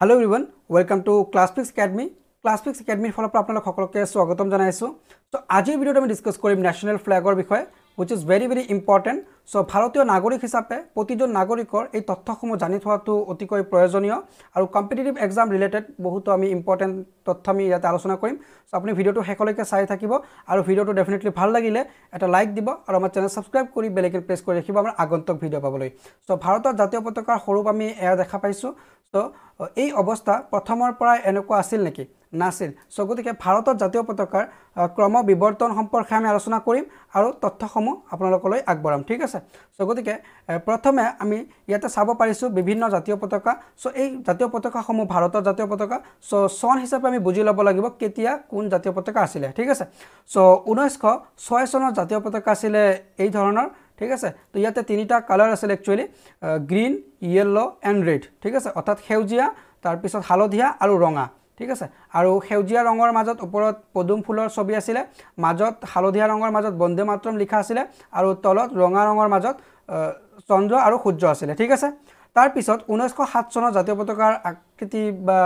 Hello' everyone welcome to Classfix academy Classfix একাডেমিৰ ফালৰ পৰা আপোনালোক সকলোকে স্বাগতম জনাইছোঁ চ' আজিৰ ভিডিঅ'ত আমি ডিছকাছ কৰিম নেশ্যনেল ফ্লেগৰ বিষয়ে which is very very important so' ভাৰতীয় নাগৰিক হিচাপে প্ৰতিজন নাগৰিকৰ এই তথ্যসমূহ জানি থোৱাটো অতিকৈ প্ৰয়োজনীয় আৰু কম্পিটিটিভ এক্সাম ৰিলেটেড বহুতো আমি ইম্পৰ্টেণ্ট তথ্য আমি ইয়াতে আলোচনা কৰিম চ' আপুনি ভিডিঅ'টো শেষলৈকে চাই থাকিব আৰু ভিডিঅ'টো ডেফিনেটলি ভাল লাগিলে এটা লাইক দিব আৰু আমাৰ চেনেল ছাবস্ক্ৰাইব কৰি বেলেগ প্ৰেছ কৰি ৰাখিব আমাৰ আগন্তক ভিডিঅ' পাবলৈ চ' ভাৰতৰ জাতীয় পতাকাৰ স্বৰূপ আমি এয়া দেখা পাইছোঁ তো এই অৱস্থা প্ৰথমৰ পৰাই এনেকুৱা আছিল নেকি নাছিল চ' গতিকে ভাৰতৰ জাতীয় পতাকাৰ ক্ৰম বিৱৰ্তন সম্পৰ্কে আমি আলোচনা কৰিম আৰু তথ্যসমূহ আপোনালোকলৈ আগবঢ়াম ঠিক আছে চ' গতিকে প্ৰথমে আমি ইয়াতে চাব পাৰিছোঁ বিভিন্ন জাতীয় পতাকা চ' এই জাতীয় পতাকাসমূহ ভাৰতৰ জাতীয় পতাকা চ' চন হিচাপে আমি বুজি ল'ব লাগিব কেতিয়া কোন জাতীয় পতাকা আছিলে ঠিক আছে চ' ঊনৈছশ ছয় চনৰ জাতীয় পতাকা আছিলে এই ধৰণৰ ঠিক আছে তো ইয়াতে তিনিটা কালার আছে actually green yellow and red ঠিক আছে অর্থাৎ সেউজীয়া তারপর হালধিয়া আর রঙা ঠিক আছে আর সেউজীয়া রঙের মাজত উপর পদুম ফুলের ছবি আসে মাজত হালধিয়া রঙের মাজত বন্দে মাতরম লিখা আসে আর তলত রঙা রঙের মাজত চন্দ্র আর সূর্য আসে ঠিক আছে তারপর উনৈশশো সাত জাতীয় পতাকার আকৃতি বা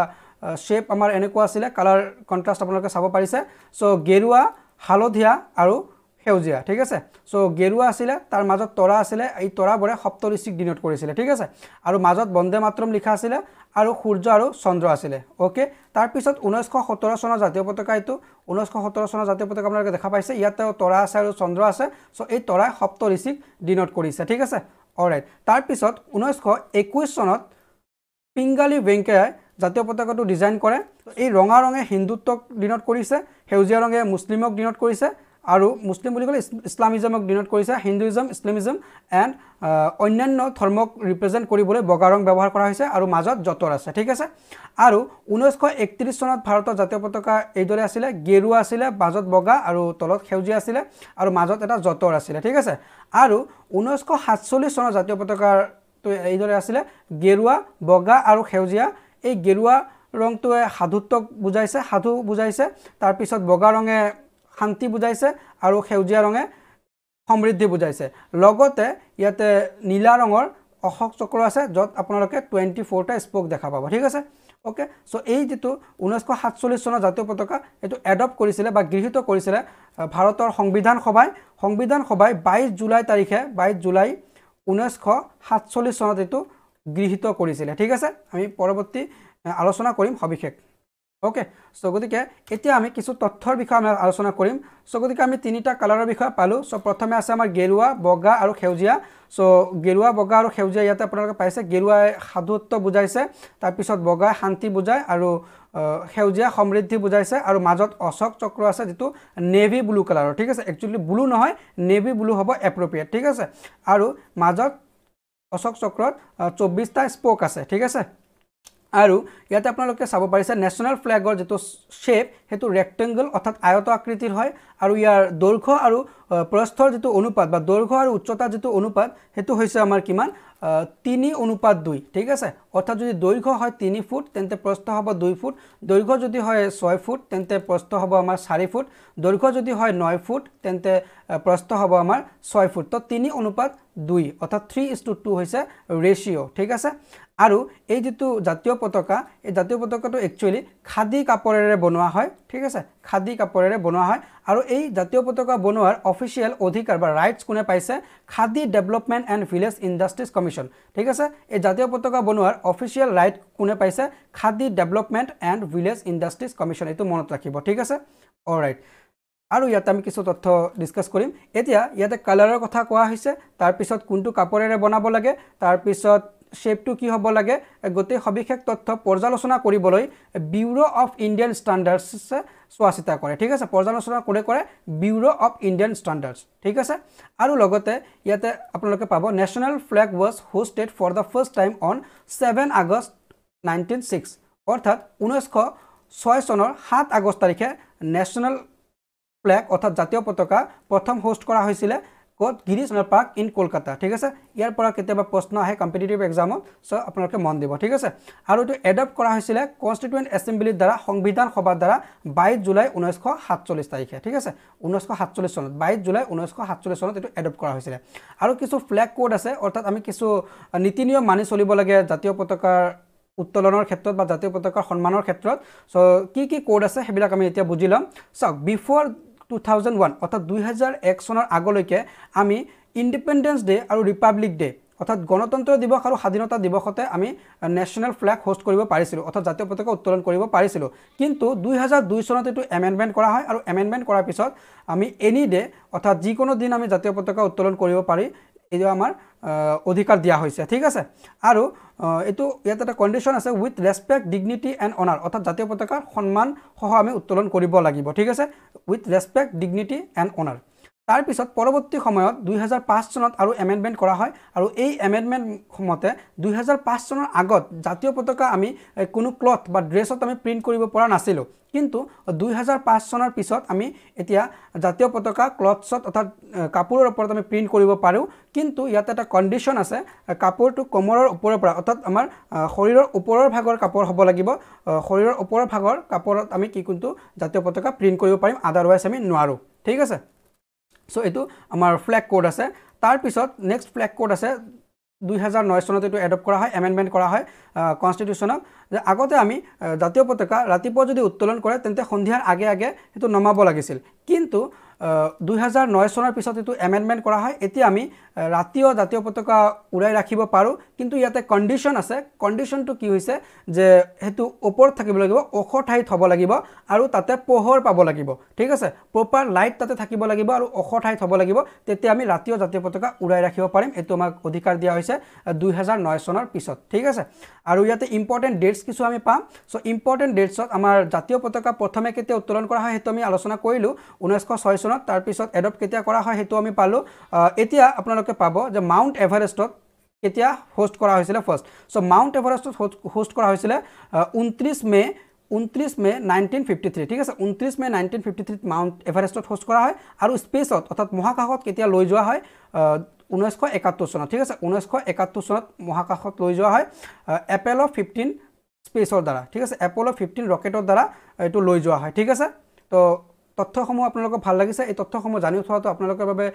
শেপ আমার এনেকা আসে কালার কন্ট্রাস্ট আপনাদের চাব পারিছে সো গেরুয়া হালধিয়া আর সেউজীয়া ঠিক আছে চ' গেৰুৱা আছিলে তাৰ মাজত তৰা আছিলে এই তৰাবোৰে সপ্তৰিষিক দিনত কৰিছিলে ঠিক আছে আৰু মাজত বন্দে মাতৰম লিখা আছিলে আৰু সূৰ্য আৰু চন্দ্ৰ আছিলে অ'কে তাৰপিছত ঊনৈছশ সোতৰ চনৰ জাতীয় পতাকা এইটো ঊনৈছশ সোতৰ চনৰ জাতীয় পতাকা আপোনালোকে দেখা পাইছে ইয়াতেও তৰা আছে আৰু চন্দ্ৰ আছে চ' এই তৰাই সপ্তৰিষিক দিনত কৰিছে ঠিক আছে অৰাইট তাৰপিছত ঊনৈছশ একৈছ চনত পিংগালী ভেংকায়াই জাতীয় পতাকাটো ডিজাইন কৰে এই ৰঙা ৰঙে হিন্দুত্বক দিনত কৰিছে সেউজীয়া ৰঙে মুছলিমক দিনত কৰিছে আৰু মুছলিম বুলি ক'লে ইছলামিজমক ডিনট কৰিছে হিন্দুইজম ইছলামিজম এণ্ড অন্যান্য ধৰ্মক ৰিপ্ৰেজেণ্ট কৰিবলৈ বগা ৰং ব্যৱহাৰ কৰা হৈছে আৰু মাজত যঁতৰ আছে ঠিক আছে আৰু ঊনৈছশ একত্ৰিছ চনত ভাৰতৰ জাতীয় পতাকা এইদৰে আছিলে গেৰুৱা আছিলে মাজত বগা আৰু তলত সেউজীয়া আছিলে আৰু মাজত এটা যঁতৰ আছিলে ঠিক আছে আৰু ঊনৈছশ সাতচল্লিছ চনৰ জাতীয় পতাকাটো এইদৰে আছিলে গেৰুৱা বগা আৰু সেউজীয়া এই গেৰুৱা ৰংটোৱে সাধুত্বক বুজাইছে সাধু বুজাইছে তাৰপিছত বগা ৰঙে শান্তি বুজাইছে আৰু সেউজীয়া ৰঙে সমৃদ্ধি বুজাইছে লগতে ইয়াতে নীলা ৰঙৰ অশোক চক্ৰ আছে য'ত আপোনালোকে টুৱেণ্টি ফ'ৰটা স্পক দেখা পাব ঠিক আছে অ'কে চ' এই যিটো ঊনৈছশ সাতচল্লিছ চনৰ জাতীয় পতাকা এইটো এডপ্ট কৰিছিলে বা গৃহীত কৰিছিলে ভাৰতৰ সংবিধান সভাই সংবিধান সভাই বাইছ জুলাই তাৰিখে বাইছ জুলাই ঊনৈছশ সাতচল্লিছ চনত এইটো গৃহীত কৰিছিলে ঠিক আছে আমি পৰৱৰ্তী আলোচনা কৰিম সবিশেষ ওকে সো গতিকে এতিয়া আমি কিছু তথ্যৰ বিষয়ে আমি আলোচনা কৰিম সো গতিকে আমি তিনিটা কালাৰৰ বিষয়ে পালোঁ সো প্ৰথমে আছে আমাৰ গেৰুৱা বগা আৰু সেউজীয়া সো গেৰুৱা বগা আৰু সেউজীয়া ইয়াতে আপোনালোকে পাইছে গেৰুৱাই সাধুত্ব বুজাইছে তাৰপিছত বগাই শান্তি বুজায় আৰু সেউজীয়া সমৃদ্ধি বুজাইছে আৰু মাজত অশোক চক্ৰ আছে যিটো নেভি ব্লু কালাৰৰ ঠিক আছে একচুৱেলি ব্লু নহয় নেভি ব্লু হ'ব এপ্ৰপ্ৰিয়েট ঠিক আছে আৰু মাজত অশোক চক্ৰত চৌব্বিছটা স্পক আছে ঠিক আছে আৰু ইয়াতে আপোনালোকে চাব পাৰিছে নেশ্যনেল ফ্লেগৰ যিটো শ্বেপ সেইটো ৰেক্টেংগল অৰ্থাৎ আয়ত আকৃতিৰ হয় আৰু ইয়াৰ দৈৰ্ঘ্য আৰু প্ৰস্থৰ যিটো অনুপাত বা দৈৰ্ঘ্য আৰু উচ্চতা যিটো অনুপাত সেইটো হৈছে আমাৰ কিমান তিনি অনুপাত দুই ঠিক আছে অৰ্থাৎ যদি দৈৰ্ঘ্য হয় তিনি ফুট তেন্তে প্ৰস্থ হব দুই ফুট দৈৰ্ঘ্য যদি হয় ছয় ফুট তেন্তে প্ৰস্থ হব আমাৰ চাৰি ফুট দৈৰ্ঘ্য যদি হয় নয় ফুট তেন্তে প্ৰস্থ হব আমাৰ ছয় ফুট তো তিনি অনুপাত দুই অৰ্থাৎ থ্ৰী ইজ টু টু হৈছে ৰেচিঅ' ঠিক আছে আৰু এই যিটো জাতীয় পতাকা এই জাতীয় পতাকাটো একচুৱেলি খাদী কাপোৰেৰে বনোৱা হয় ঠিক আছে খাদী কাপোৰেৰে বনোৱা হয় আৰু এই জাতীয় পতাকা বনোৱাৰ অফিচিয়েল অধিকাৰ বা ৰাইটছ কোনে পাইছে Khadi development and village industries commission ঠিক আছে এই জাতীয় পতাকা বনোৱাৰ অফিচিয়েল ৰাইট কোনে পাইছে Khadi development and village industries commission এইটো মনত ৰাখিব ঠিক আছে অ ৰাইট আৰু ইয়াতে আমি কিছু তথ্য ডিছকাছ কৰিম এতিয়া ইয়াতে কালাৰৰ কথা কোৱা হৈছে তাৰপিছত কোনটো কাপোৰেৰে বনাব লাগে তাৰপিছত শ্বেপটো কি হ'ব লাগে গোটেই সবিশেষ তথ্য পৰ্যালোচনা কৰিবলৈ বিউৰ' অফ ইণ্ডিয়ান ষ্টেণ্ডাৰ্ডছে চোৱা চিতা কৰে ঠিক আছে পৰ্যালোচনা কোনে কৰে বিউৰ' অফ ইণ্ডিয়ান ষ্টেণ্ডাৰ্ডছ ঠিক আছে আৰু লগতে ইয়াতে আপোনালোকে পাব national flag was hoisted for the first time on seven August nineteen six অৰ্থাৎ ঊনৈছশ ছয় চনৰ সাত আগষ্ট তাৰিখে নেশ্যনেল ফ্লেগ অৰ্থাৎ জাতীয় পতাকা প্ৰথম হোষ্ট কৰা হৈছিলে ক'ত গিৰিছ পাৰ্ক ইন কলকাতা ঠিক আছে ইয়াৰ পৰা কেতিয়াবা প্ৰশ্ন আহে কম্পিটিটিভ এক্সামত চ' আপোনালোকে মন দিব ঠিক আছে আৰু এইটো এডপ্ট কৰা হৈছিলে কনষ্টিটুৱেণ্ট এছেম্বলিৰ দ্বাৰা সংবিধান সভাৰ দ্বাৰা বাইছ জুলাই ঊনৈছশ সাতচল্লিছ তাৰিখে ঠিক আছে ঊনৈছশ সাতচল্লিছ চনত বাইছ জুলাই ঊনৈছশ সাতচল্লিছ চনত এইটো এডপ্ট কৰা হৈছিলে আৰু কিছু ফ্লেগ কোড আছে অৰ্থাৎ আমি কিছু নীতি নিয়ম মানি চলিব লাগে জাতীয় পতাকাৰ উত্তোলনৰ ক্ষেত্ৰত বা জাতীয় পতাকাৰ সন্মানৰ ক্ষেত্ৰত চ' কি কি ক'ড আছে সেইবিলাক আমি এতিয়া বুজি ল'ম চাওক বিফৰ টু থাউজেণ্ড ওৱান অৰ্থাৎ দুহেজাৰ এক চনৰ আগলৈকে আমি ইণ্ডিপেণ্ডেন্স ডে' আৰু ৰিপাব্লিক ডে' অৰ্থাৎ গণতন্ত্ৰ দিৱস আৰু স্বাধীনতা দিৱসতে আমি নেশ্যনেল ফ্লেগ হোষ্ট কৰিব পাৰিছিলোঁ অৰ্থাৎ জাতীয় পতাকা উত্তোলন কৰিব পাৰিছিলোঁ কিন্তু দুহেজাৰ দুই চনত এইটো এমেণ্ডমেণ্ট কৰা হয় আৰু এমেণ্ডমেণ্ট কৰাৰ পিছত আমি এনি ডে' অৰ্থাৎ যিকোনো দিন আমি জাতীয় পতাকা উত্তোলন কৰিব পাৰি এইটো আমাৰ অধিকাৰ দিয়া হৈছে ঠিক আছে আৰু এইটো ইয়াত এটা কণ্ডিশ্যন আছে উইথ ৰেচপেক্ট ডিগনিটি এণ্ড অনাৰ অৰ্থাৎ জাতীয় পতাকাৰ সন্মানসহ আমি উত্তোলন কৰিব লাগিব ঠিক আছে with respect, dignity and honor. তাৰ পিছত পৰৱৰ্তী সময়ত দুহেজাৰ পাঁচ চনত আৰু এমেণ্ডমেণ্ট কৰা হয় আৰু এই এমেণ্ডমেণ্ট মতে দুহেজাৰ পাঁচ চনৰ আগত জাতীয় পতাকা আমি কোনো ক্লথ বা ড্ৰেছত আমি প্ৰিণ্ট কৰিব পৰা নাছিলোঁ কিন্তু দুহেজাৰ পাঁচ চনৰ পিছত আমি এতিয়া জাতীয় পতাকা ক্লথছত অৰ্থাৎ কাপোৰৰ ওপৰত আমি প্ৰিণ্ট কৰিব পাৰোঁ কিন্তু ইয়াত এটা কণ্ডিশ্যন আছে কাপোৰটো কোমৰৰ ওপৰৰ পৰা অৰ্থাৎ আমাৰ শৰীৰৰ ওপৰৰ ভাগৰ কাপোৰ হ'ব লাগিব শৰীৰৰ ওপৰৰ ভাগৰ কাপোৰত আমি কি কোনটো জাতীয় পতাকা প্ৰিণ্ট কৰিব পাৰিম আদাৰৱাইজ আমি নোৱাৰোঁ ঠিক আছে সো এইটো আমাৰ ফ্লেগ কোড আছে তাৰপিছত নেক্সট ফ্লেগ কোড আছে দুই হাজাৰ নয় চনত এডপ্ট কৰা হয় এমেণ্ডমেণ্ট কৰা হয় কনষ্টিটিউশ্যনক যে আগতে আমি জাতীয় পতাকা ৰাতিপুৱা যদি উত্তোলন কৰে তেন্তে সন্ধিয়াৰ আগে আগে সেইটো নমাব লাগিছিল কিন্তু দুই হাজাৰ নয় চনৰ পিছত এইটো এমেণ্ডমেণ্ট কৰা হয় এতিয়া আমি ৰাতিও জাতীয় পতাকা উৰাই ৰাখিব পাৰোঁ কিন্তু ইয়াতে কণ্ডিশ্যন আছে কণ্ডিশ্যনটো কি হৈছে যে সেইটো ওপৰত থাকিব লাগিব ওখ ঠাইত হ'ব লাগিব আৰু তাতে পোহৰ পাব লাগিব ঠিক আছে প্ৰপাৰ লাইট তাতে থাকিব লাগিব আৰু ওখ ঠাইত হ'ব লাগিব তেতিয়া আমি ৰাতিও জাতীয় পতাকা উৰাই ৰাখিব পাৰিম এইটো আমাক অধিকাৰ দিয়া হৈছে দুই হাজাৰ নয় চনৰ পিছত ঠিক আছে আৰু ইয়াতে ইম্পৰ্টেণ্ট ডেটছ কিছু আমি পাম চ' ইম্পৰ্টেণ্ট ডেটছত আমাৰ জাতীয় পতাকা প্ৰথমে কেতিয়া উত্তোলন কৰা হয় সেইটো আমি আলোচনা কৰিলোঁ ঊনৈছশ ছয় চনত চনত তাৰপিছত এডপ্ট কেতিয়া কৰা হয় সেইটো আমি পালোঁ এতিয়া আপোনালোকে পাব যে মাউণ্ট এভাৰেষ্টত কেতিয়া হোষ্ট কৰা হৈছিলে ফাৰ্ষ্ট চ' মাউণ্ট এভাৰেষ্টত হোষ্ট কৰা হৈছিলে ঊনত্ৰিছ মে ঊনত্ৰিছ মে নাইনটিন ফিফটি থ্ৰী ঠিক আছে ঊনত্ৰিছ মে নাইনটিন ফিফটি থ্ৰীত মাউণ্ট এভাৰেষ্টত হোষ্ট কৰা হয় আৰু স্পেচত অৰ্থাৎ মহাকাশত কেতিয়া লৈ যোৱা হয় ঊনৈছশ একাত্তৰ চনত ঠিক আছে ঊনৈছশ একাত্তৰ চনত মহাকাশত লৈ যোৱা হয় এপেল অফ ফিফটিন স্পেচৰ দ্বাৰা ঠিক আছে এপল অফ ফিফটিন ৰকেটৰ দ্বাৰা এইটো লৈ যোৱা হয় ঠিক আছে ত' তথ্যসমূহ আপোনালোকক ভাল লাগিছে এই তথ্যসমূহ জানি থোৱাটো আপোনালোকৰ বাবে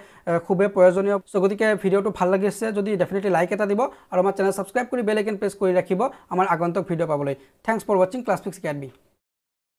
খুবেই প্ৰয়োজনীয় চ' গতিকে ভিডিঅ'টো ভাল লাগিছে যদি ডেফিনেটলি লাইক এটা দিব আৰু আমাৰ চেনেল ছাবস্ক্ৰাইব কৰি বেলেগ এন প্ৰেছ কৰি ৰাখিব আমাৰ আগন্তক ভিডিঅ' পাবলৈ থেংকছ ফৰ ৱাচিং ক্লাছ ফিক্স একাডেমি